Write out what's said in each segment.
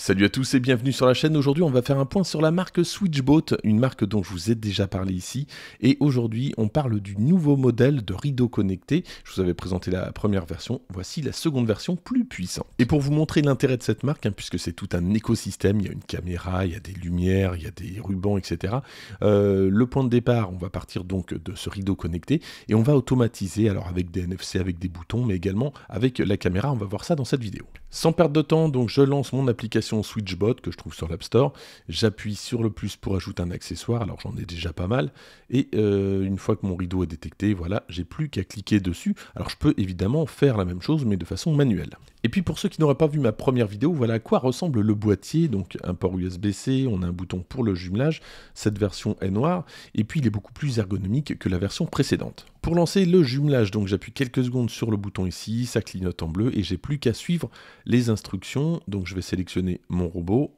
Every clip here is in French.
Salut à tous et bienvenue sur la chaîne. Aujourd'hui, on va faire un point sur la marque Switchboat, une marque dont je vous ai déjà parlé ici. Et aujourd'hui, on parle du nouveau modèle de rideau connecté. Je vous avais présenté la première version. Voici la seconde version plus puissante. Et pour vous montrer l'intérêt de cette marque, hein, puisque c'est tout un écosystème, il y a une caméra, il y a des lumières, il y a des rubans, etc. Euh, le point de départ, on va partir donc de ce rideau connecté et on va automatiser, alors avec des NFC, avec des boutons, mais également avec la caméra. On va voir ça dans cette vidéo. Sans perdre de temps, donc je lance mon application SwitchBot que je trouve sur l'App Store. J'appuie sur le plus pour ajouter un accessoire, alors j'en ai déjà pas mal. Et euh, une fois que mon rideau est détecté, voilà, j'ai plus qu'à cliquer dessus. Alors je peux évidemment faire la même chose, mais de façon manuelle. Et puis pour ceux qui n'auraient pas vu ma première vidéo, voilà à quoi ressemble le boîtier. Donc un port USB-C, on a un bouton pour le jumelage, cette version est noire, et puis il est beaucoup plus ergonomique que la version précédente. Pour lancer le jumelage, donc j'appuie quelques secondes sur le bouton ici, ça clignote en bleu, et j'ai plus qu'à suivre les instructions. Donc je vais sélectionner mon robot.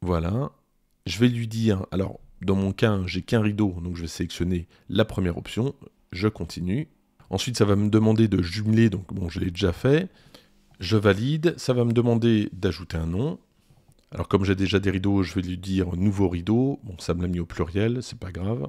Voilà. Je vais lui dire, alors dans mon cas, hein, j'ai qu'un rideau, donc je vais sélectionner la première option, je continue, Ensuite, ça va me demander de jumeler, donc bon, je l'ai déjà fait. Je valide, ça va me demander d'ajouter un nom. Alors comme j'ai déjà des rideaux, je vais lui dire nouveau rideau. Bon, ça me l'a mis au pluriel, c'est pas grave.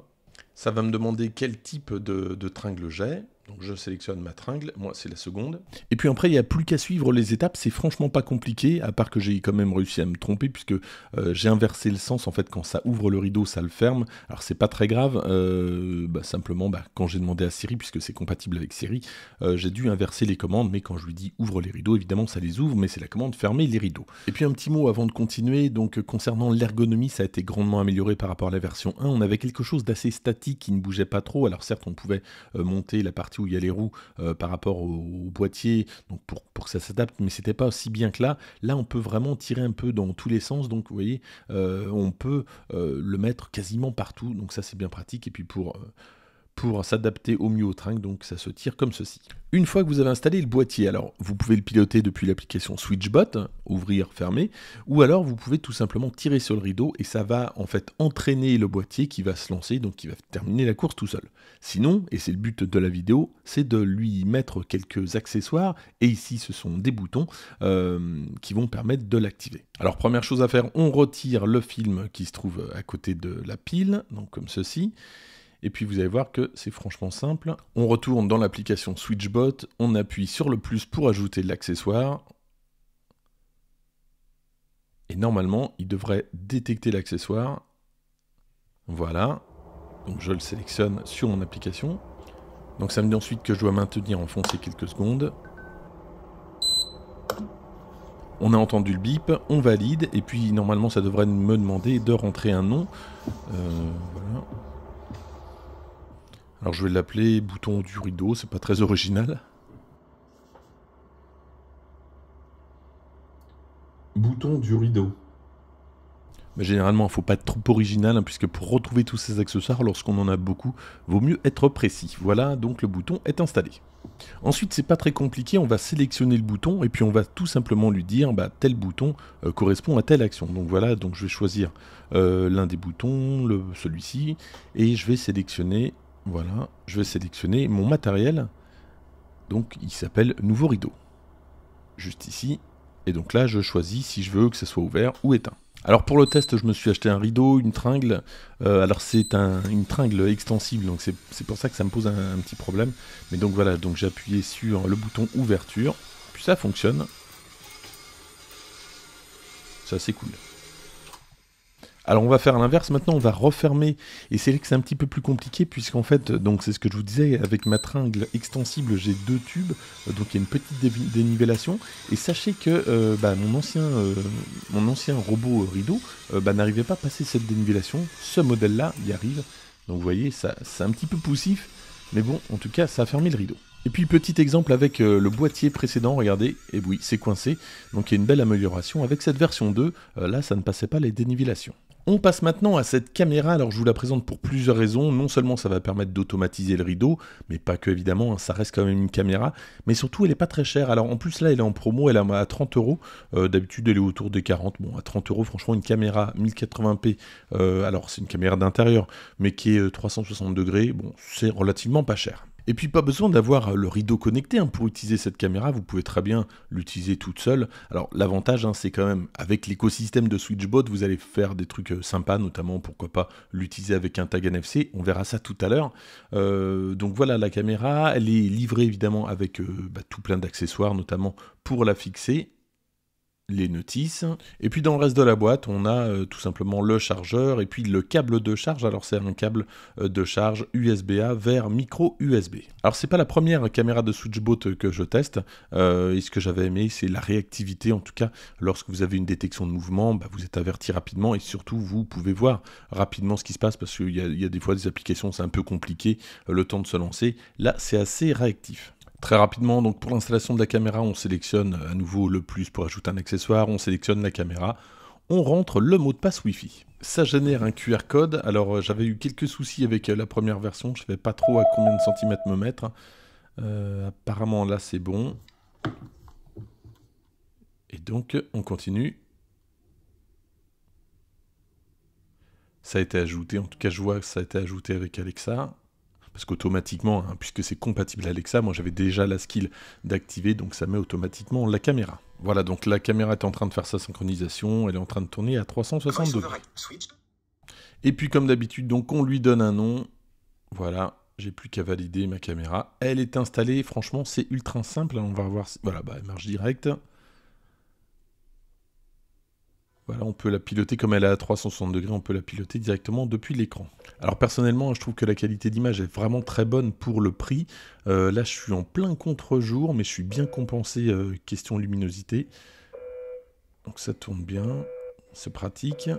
Ça va me demander quel type de, de tringle j'ai. Donc je sélectionne ma tringle, moi c'est la seconde. Et puis après, il n'y a plus qu'à suivre les étapes, c'est franchement pas compliqué, à part que j'ai quand même réussi à me tromper, puisque euh, j'ai inversé le sens, en fait quand ça ouvre le rideau, ça le ferme. Alors c'est pas très grave, euh, bah, simplement bah, quand j'ai demandé à Siri, puisque c'est compatible avec Siri, euh, j'ai dû inverser les commandes, mais quand je lui dis ouvre les rideaux, évidemment ça les ouvre, mais c'est la commande fermer les rideaux. Et puis un petit mot avant de continuer, donc concernant l'ergonomie, ça a été grandement amélioré par rapport à la version 1, on avait quelque chose d'assez statique qui ne bougeait pas trop, alors certes on pouvait monter la partie où il y a les roues euh, par rapport au, boîtier, donc pour, pour que ça s'adapte, mais c'était pas aussi bien que là. Là, on peut vraiment tirer un peu dans tous les sens, donc vous voyez, euh, on peut euh, le mettre quasiment partout, donc ça c'est bien pratique. Et puis pour pour s'adapter au mieux au trinque, donc ça se tire comme ceci. Une fois que vous avez installé le boîtier, alors vous pouvez le piloter depuis l'application SwitchBot, hein, ouvrir, fermer, ou alors vous pouvez tout simplement tirer sur le rideau et ça va en fait entraîner le boîtier qui va se lancer, donc qui va terminer la course tout seul. Sinon, et c'est le but de la vidéo, c'est de lui mettre quelques accessoires, et ici ce sont des boutons euh, qui vont permettre de l'activer. Alors première chose à faire, on retire le film qui se trouve à côté de la pile, donc comme ceci. Et puis vous allez voir que c'est franchement simple. On retourne dans l'application SwitchBot, on appuie sur le plus pour ajouter l'accessoire. Et normalement, il devrait détecter l'accessoire. Voilà. Donc je le sélectionne sur mon application. Donc ça me dit ensuite que je dois maintenir enfoncé quelques secondes. On a entendu le bip, on valide, et puis normalement ça devrait me demander de rentrer un nom. Euh, voilà. Alors je vais l'appeler bouton du rideau, c'est pas très original. Bouton du rideau. Mais généralement, il faut pas être trop original, hein, puisque pour retrouver tous ces accessoires, lorsqu'on en a beaucoup, vaut mieux être précis. Voilà, donc le bouton est installé. Ensuite, c'est pas très compliqué, on va sélectionner le bouton et puis on va tout simplement lui dire bah, tel bouton euh, correspond à telle action. Donc voilà, donc je vais choisir euh, l'un des boutons, celui-ci, et je vais sélectionner voilà, je vais sélectionner mon matériel. Donc il s'appelle nouveau rideau. Juste ici. Et donc là, je choisis si je veux que ce soit ouvert ou éteint. Alors pour le test, je me suis acheté un rideau, une tringle. Euh, alors c'est une tringle extensible, donc c'est pour ça que ça me pose un, petit problème. Mais donc voilà, donc j'ai appuyé sur le bouton ouverture, puis ça fonctionne. Ça c'est cool. Alors on va faire l'inverse maintenant, on va refermer et c'est là que c'est un petit peu plus compliqué puisqu'en fait donc c'est ce que je vous disais avec ma tringle extensible j'ai deux tubes donc il y a une petite dénivellation et sachez que euh, bah, mon ancien euh, mon ancien robot rideau euh, bah, n'arrivait pas à passer cette dénivellation, ce modèle là y arrive donc vous voyez ça c'est un petit peu poussif mais bon en tout cas ça a fermé le rideau. Et puis petit exemple avec le boîtier précédent, regardez, et oui, c'est coincé, donc il y a une belle amélioration avec cette version 2, là ça ne passait pas les dénivellations. On passe maintenant à cette caméra, alors je vous la présente pour plusieurs raisons, non seulement ça va permettre d'automatiser le rideau, mais pas que évidemment, hein, ça reste quand même une caméra, mais surtout elle n'est pas très chère, alors en plus là elle est en promo, elle est à 30 euros, euh, d'habitude elle est autour des 40, bon à 30 euros franchement une caméra 1080p, euh, alors c'est une caméra d'intérieur, mais qui est 360 euh, degrés, bon c'est relativement pas cher. Et puis pas besoin d'avoir le rideau connecté hein. pour utiliser cette caméra, vous pouvez très bien l'utiliser toute seule. Alors l'avantage hein, c'est quand même avec l'écosystème de Switchbot, vous allez faire des trucs euh, sympas, notamment pourquoi pas l'utiliser avec un tag NFC, on verra ça tout à l'heure. Euh, donc voilà la caméra, elle est livrée évidemment avec euh, bah, tout plein d'accessoires, notamment pour la fixer les notices. Et puis dans le reste de la boîte, on a euh, tout simplement le chargeur et puis le câble de charge. Alors c'est un câble euh, de charge USB-A vers micro USB. Alors c'est pas la première caméra de Switchbot que je teste. Euh, et ce que j'avais aimé, c'est la réactivité. En tout cas, lorsque vous avez une détection de mouvement, bah, vous êtes averti rapidement et surtout vous pouvez voir rapidement ce qui se passe parce qu'il y, y, a des fois des applications, c'est un peu compliqué le temps de se lancer. Là, c'est assez réactif. Très rapidement, donc pour l'installation de la caméra, on sélectionne euh, à nouveau le plus pour ajouter un accessoire, on sélectionne la caméra, on rentre le mot de passe Wi-Fi. Ça génère un QR code. Alors euh, j'avais eu quelques soucis avec euh, la première version, je ne savais pas trop à combien de centimètres me mettre. apparemment là c'est bon. Et donc on continue. Ça a été ajouté, en tout cas je vois que ça a été ajouté avec Alexa parce qu'automatiquement, hein, puisque c'est compatible Alexa, moi j'avais déjà la skill d'activer, donc ça met automatiquement la caméra. Voilà, donc la caméra est en train de faire sa synchronisation, elle est en train de tourner à 360 degrés. Et puis comme d'habitude, donc on lui donne un nom. Voilà, j'ai plus qu'à valider ma caméra. Elle est installée, franchement c'est ultra simple, hein, on va voir, si... voilà, bah, elle marche direct. Voilà, on peut la piloter comme elle est à 360 degrés, on peut la piloter directement depuis l'écran. Alors personnellement, je trouve que la qualité d'image est vraiment très bonne pour le prix. Euh, là, je suis en plein contre-jour, mais je suis bien compensé euh, question luminosité. Donc ça tourne bien, c'est pratique.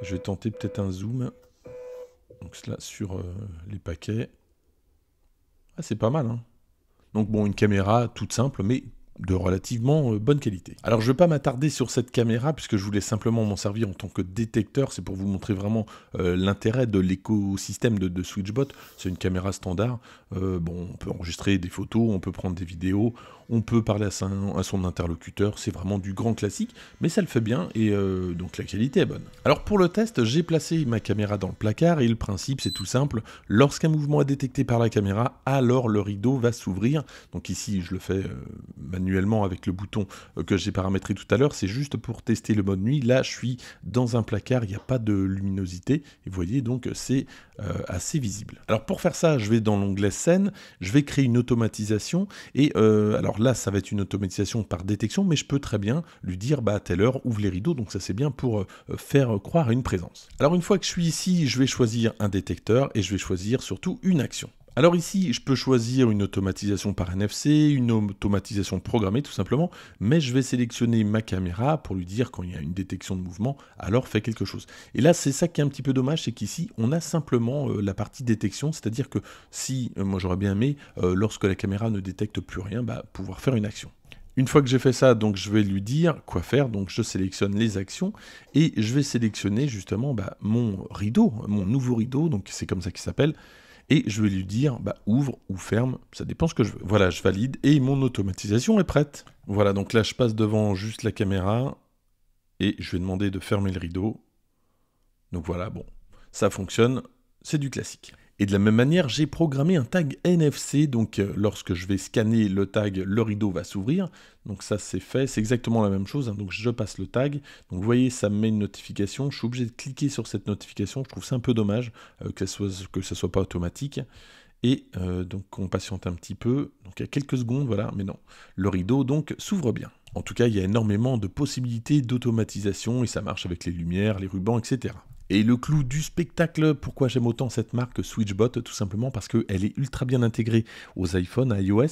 Je vais tenter peut-être un zoom. Donc cela sur euh, les paquets. Ah, c'est pas mal. Hein. Donc bon, une caméra toute simple, mais de relativement euh, bonne qualité. Alors je ne vais pas m'attarder sur cette caméra puisque je voulais simplement m'en servir en tant que détecteur, c'est pour vous montrer vraiment euh, l'intérêt de l'écosystème de, SwitchBot. C'est une caméra standard, euh, bon, on peut enregistrer des photos, on peut prendre des vidéos, on peut parler à son, interlocuteur, c'est vraiment du grand classique, mais ça le fait bien et donc la qualité est bonne. Alors pour le test, j'ai placé ma caméra dans le placard et le principe c'est tout simple, lorsqu'un mouvement est détecté par la caméra, alors le rideau va s'ouvrir, donc ici je le fais manuellement manuellement avec le bouton euh, que j'ai paramétré tout à l'heure, c'est juste pour tester le mode nuit. Là, je suis dans un placard, il n'y a pas de luminosité, et vous voyez donc c'est euh, assez visible. Alors pour faire ça, je vais dans l'onglet scène, je vais créer une automatisation, et euh, alors là, ça va être une automatisation par détection, mais je peux très bien lui dire, bah, à telle heure, ouvre les rideaux, donc ça c'est bien pour faire croire à une présence. Alors une fois que je suis ici, je vais choisir un détecteur, et je vais choisir surtout une action. Alors ici, je peux choisir une automatisation par NFC, une automatisation programmée tout simplement, mais je vais sélectionner ma caméra pour lui dire quand il y a une détection de mouvement, alors fais quelque chose. Et là, c'est ça qui est un petit peu dommage, c'est qu'ici, on a simplement euh, la partie détection, c'est-à-dire que si, euh, moi j'aurais bien aimé, euh, lorsque la caméra ne détecte plus rien, bah, pouvoir faire une action. Une fois que j'ai fait ça, donc je vais lui dire quoi faire. Donc je sélectionne les actions et je vais sélectionner justement bah, mon rideau, mon nouveau rideau. Donc c'est comme ça qu'il s'appelle et je vais lui dire bah, ouvre ou ferme, ça dépend ce que je veux. Voilà, je valide et mon automatisation est prête. Voilà, donc là je passe devant juste la caméra et je vais demander de fermer le rideau. Donc voilà, bon, ça fonctionne, c'est du classique. Et de la même manière, j'ai programmé un tag NFC, donc euh, lorsque je vais scanner le tag, le rideau va s'ouvrir. Donc ça c'est fait, c'est exactement la même chose, hein. donc je passe le tag. Donc vous voyez, ça me met une notification, je suis obligé de cliquer sur cette notification, je trouve ça un peu dommage euh, que ça soit, que ça soit pas automatique. Et euh, donc on patiente un petit peu, donc il y a quelques secondes, voilà, mais non, le rideau donc s'ouvre bien. En tout cas, il y a énormément de possibilités d'automatisation et ça marche avec les lumières, les rubans, etc. Et le clou du spectacle, pourquoi j'aime autant cette marque Switchbot Tout simplement parce qu'elle est ultra bien intégrée aux iPhones, à iOS,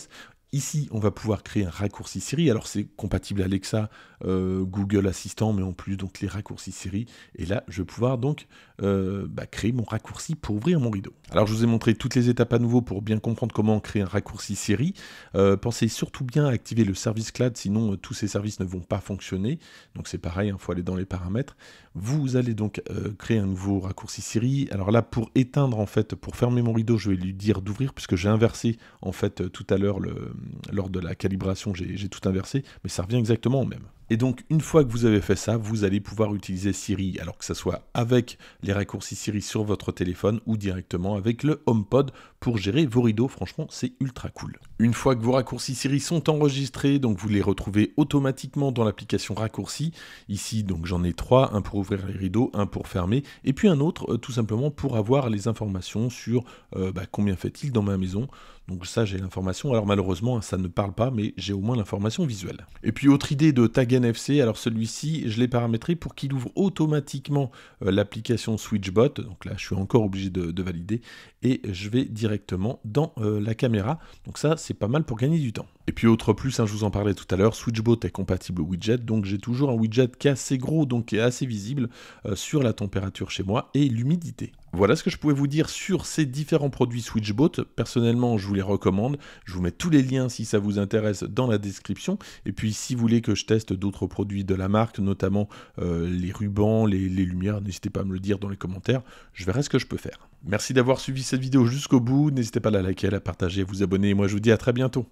Ici, on va pouvoir créer un raccourci Siri. Alors, c'est compatible Alexa, euh, Google Assistant, mais en plus, donc les raccourcis Siri. Et là, je vais pouvoir donc euh, bah, créer mon raccourci pour ouvrir mon rideau. Alors, je vous ai montré toutes les étapes à nouveau pour bien comprendre comment créer un raccourci Siri. Euh, pensez surtout bien à activer le service cloud, sinon tous ces services ne vont pas fonctionner. Donc, c'est pareil, il hein, faut aller dans les paramètres. Vous allez donc créer un nouveau raccourci Siri. Alors là, pour éteindre, en fait, pour fermer mon rideau, je vais lui dire d'ouvrir, puisque j'ai inversé, en fait, tout à l'heure le lors de la calibration, j'ai tout inversé, mais ça revient exactement au même. Et donc, une fois que vous avez fait ça, vous allez pouvoir utiliser Siri, alors que ce soit avec les raccourcis Siri sur votre téléphone ou directement avec le HomePod pour gérer vos rideaux. Franchement, c'est ultra cool. Une fois que vos raccourcis Siri sont enregistrés, donc vous les retrouvez automatiquement dans l'application raccourcis. Ici, donc j'en ai trois, un pour ouvrir les rideaux, un pour fermer, et puis un autre euh, tout simplement pour avoir les informations sur euh, bah, combien fait-il dans ma maison. Donc ça, j'ai l'information. Alors malheureusement, ça ne parle pas, mais j'ai au moins l'information visuelle. Et puis autre idée de tagging. Alors celui-ci, je l'ai paramétré pour qu'il ouvre automatiquement euh, l'application SwitchBot. Donc là, je suis encore obligé de, valider. Et je vais directement dans euh, la caméra. Donc ça, c'est pas mal pour gagner du temps. Et puis autre plus, hein, je vous en parlais tout à l'heure, SwitchBot est compatible au widget, donc j'ai toujours un widget qui est assez gros, donc qui est assez visible euh, sur la température chez moi et l'humidité. Voilà ce que je pouvais vous dire sur ces différents produits Switchbot. Personnellement, je vous les recommande. Je vous mets tous les liens si ça vous intéresse dans la description. Et puis, si vous voulez que je teste d'autres produits de la marque, notamment euh, les rubans, les, les lumières, n'hésitez pas à me le dire dans les commentaires. Je verrai ce que je peux faire. Merci d'avoir suivi cette vidéo jusqu'au bout. N'hésitez pas à la liker, à la partager, à vous abonner. Et moi, je vous dis à très bientôt.